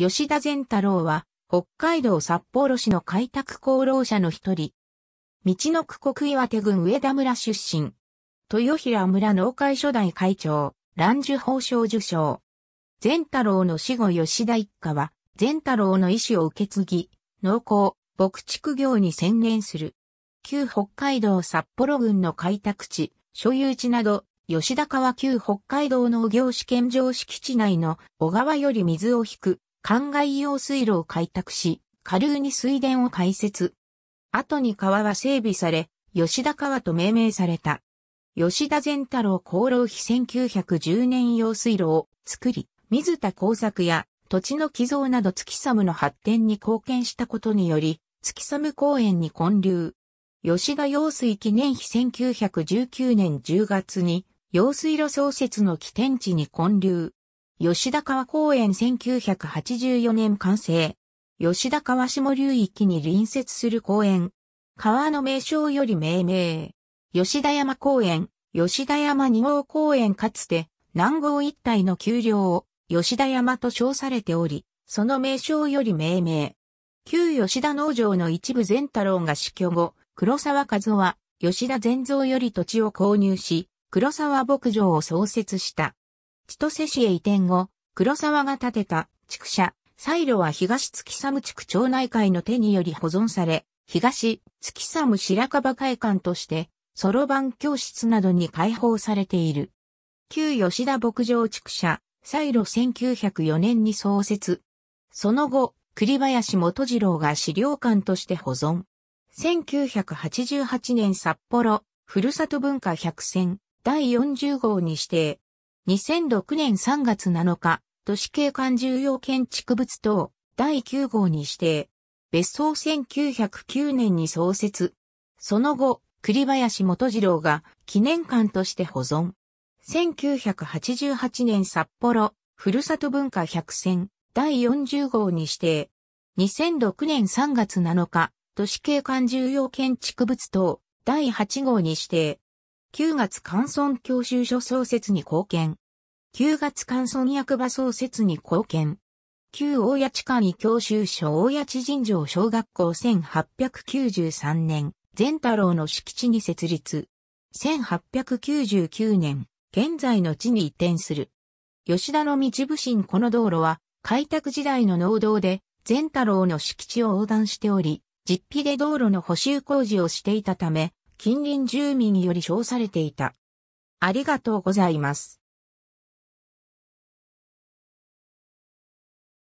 吉田善太郎は、北海道札幌市の開拓功労者の一人。道の区国岩手郡上田村出身。豊平村農会初代会長、蘭寿法賞受賞。善太郎の死後吉田一家は、善太郎の意思を受け継ぎ、農耕、牧畜業に専念する。旧北海道札幌郡の開拓地、所有地など、吉田川旧北海道農業試験場敷地内の小川より水を引く灌漑用水路を開拓し、下流に水田を開設。後に川は整備され、吉田川と命名された。吉田善太郎功労碑1910年用水路を作り、水田耕作や土地の寄贈など月寒の発展に貢献したことにより、月寒公園に建立。吉田用水記念碑1919年10月に、用水路創設の起点地に建立。吉田川公園1984年完成。吉田川下流域に隣接する公園。川の名称より命名。吉田山公園、吉田山二号公園かつて南郷一帯の丘陵を吉田山と称されており、その名称より命名。旧吉田農場の一部善太郎が死去後、黒沢和夫は吉田善造より土地を購入し、黒沢牧場を創設した。千歳市へ移転後、黒沢が建てた畜舎、サイロは東月寒地区町内会の手により保存され、東月寒白樺会館として、そろばん教室などに開放されている。旧吉田牧場畜舎、サイロ1904年に創設。その後、栗林元次郎が資料館として保存。1988年札幌、ふるさと文化100選第40号に指定。2006年3月7日、都市景観重要建築物等第9号に指定。別荘1909年に創設。その後、栗林元次郎が記念館として保存。1988年札幌、ふるさと文化100選第40号に指定。2006年3月7日、都市景観重要建築物等第8号に指定。9月関村教習所創設に貢献。9月関村役場創設に貢献。旧大谷地下に教習所大谷地尋常小学校1893年、善太郎の敷地に設立。1899年、現在の地に移転する。吉田の道部信この道路は、開拓時代の農道で、善太郎の敷地を横断しており、実費で道路の補修工事をしていたため、近隣住民より称されていた。ありがとうございます。